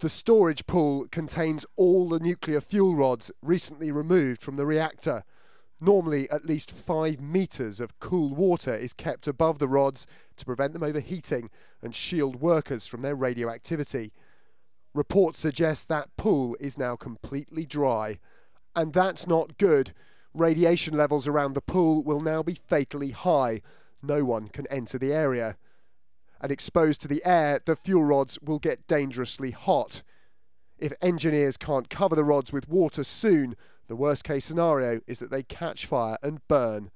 The storage pool contains all the nuclear fuel rods recently removed from the reactor. Normally, at least five metres of cool water is kept above the rods to prevent them overheating and shield workers from their radioactivity. Reports suggest that pool is now completely dry. And that's not good. Radiation levels around the pool will now be fatally high. No one can enter the area and exposed to the air, the fuel rods will get dangerously hot. If engineers can't cover the rods with water soon, the worst case scenario is that they catch fire and burn